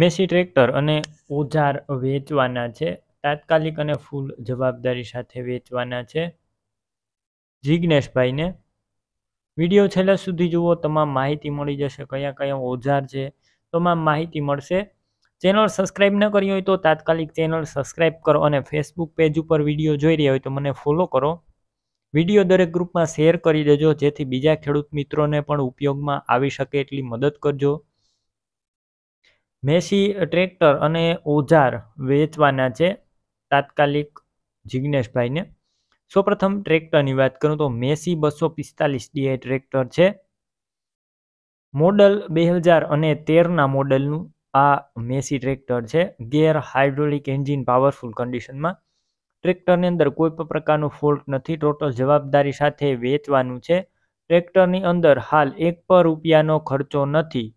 Massey tractor અને ઓજાર વેચવાના છે તાત્કાલિક અને ફૂલ જવાબદારી સાથે વેચવાના છે જિજ્ઞેશભાઈને વિડીયો છેલ્લા સુધી જુઓ તમામ માહિતી મળી જશે કયા કયા ઓજાર છે તમામ માહિતી મળશે ચેનલ સબસ્ક્રાઈબ ન કરી હોય તો તાત્કાલિક ચેનલ સબસ્ક્રાઈબ કરો અને ફેસબુક પેજ ઉપર વિડીયો જોઈ રહ્યા હોય તો મને ફોલો કરો વિડીયો દરેક ગ્રુપમાં શેર કરી દેજો જેથી બીજા ખેડૂત મિત્રોને પણ ઉપયોગમાં આવી શકે એટલી મદદ કરજો મેસી ટ્રેક્ટર અને ઓજાર વેચવાના છે તાત્કાલિક જિજ્ઞેશભાઈને સૌપ્રથમ ટ્રેક્ટરની વાત કરું તો મેસી બસો પિસ્તાલીસ ડીઆઈ ટ્રેક્ટર છે મોડલ બે હજાર અને તેરના મોડલનું આ મેસી ટ્રેક્ટર છે ગેર હાઇડ્રોલિક એન્જિન પાવરફુલ કન્ડિશનમાં ટ્રેક્ટરની અંદર કોઈ પણ પ્રકારનું ફોલ્ટ નથી ટોટલ જવાબદારી સાથે વેચવાનું છે ટ્રેક્ટરની અંદર હાલ એક પર રૂપિયાનો ખર્ચો નથી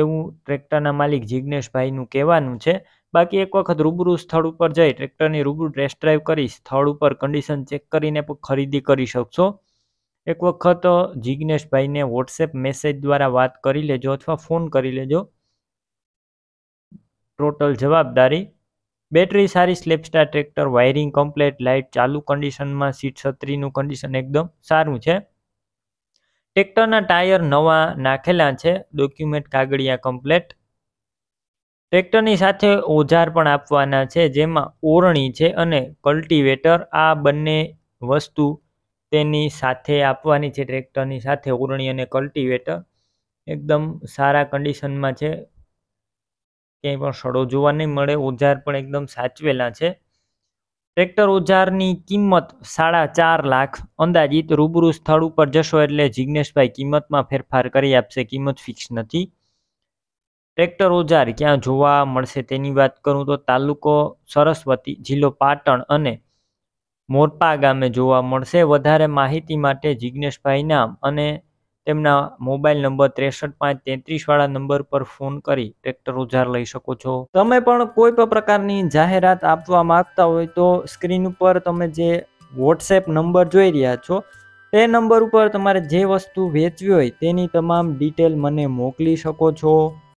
એવું ટ્રેક્ટરના માલિક જિજ્ઞેશભાઈનું કહેવાનું છે બાકી એક વખત રૂબરૂ સ્થળ ઉપર જઈ ટ્રેક્ટરની રૂબરૂ ટેસ્ટ ડ્રાઈવ કરી સ્થળ ઉપર કન્ડિશન ચેક કરીને પણ ખરીદી કરી શકશો એક વખત જિજ્ઞેશભાઈને વોટ્સએપ મેસેજ દ્વારા વાત કરી લેજો અથવા ફોન કરી લેજો ટોટલ જવાબદારી બેટરી સારી સ્લેપસ્ટાર ટ્રેક્ટર વાયરિંગ કમ્પ્લેટ લાઇટ ચાલુ કન્ડિશનમાં સીટ છત્રીનું કન્ડિશન એકદમ સારું છે ટ્રેક્ટરના ટાયર નવા નાખેલા છે ડોક્યુમેન્ટ કાગળિયા કમ્પ્લેટ ટ્રેક્ટરની સાથે ઓજાર પણ આપવાના છે જેમાં ઓરણી છે અને કલ્ટિવેટર આ બંને વસ્તુ તેની સાથે આપવાની છે ટ્રેક્ટરની સાથે ઓરણી અને કલ્ટિવેટર એકદમ સારા કન્ડિશનમાં છે ક્યાંય પણ સડો જોવા નહીં મળે ઓજાર પણ એકદમ સાચવેલા છે ટ્રેક્ટર ઓજારની કિંમત સાડા ચાર લાખ અંદાજિત રૂબરૂ સ્થળ ઉપર જશો એટલે જિજ્ઞેશભાઈ કિંમતમાં ફેરફાર કરી આપશે કિંમત ફિક્સ નથી ટ્રેક્ટર ઓજાર ક્યાં જોવા મળશે તેની વાત કરું તો તાલુકો સરસ્વતી જિલ્લો પાટણ અને મોરપા ગામે જોવા મળશે વધારે માહિતી માટે જિજ્ઞેશભાઈ નામ અને તેમના મોબાઈલ નંબર ત્રેસઠ પાંચ તેત્રીસવાળા નંબર પર ફોન કરી ટ્રેક્ટર ઉધાર લઈ શકો છો તમે પણ કોઈ પણ પ્રકારની જાહેરાત આપવા માંગતા હોય તો સ્ક્રીન ઉપર તમે જે વોટ્સએપ નંબર જોઈ રહ્યા છો તે નંબર ઉપર તમારે જે વસ્તુ વેચવી હોય તેની તમામ ડિટેલ મને મોકલી શકો છો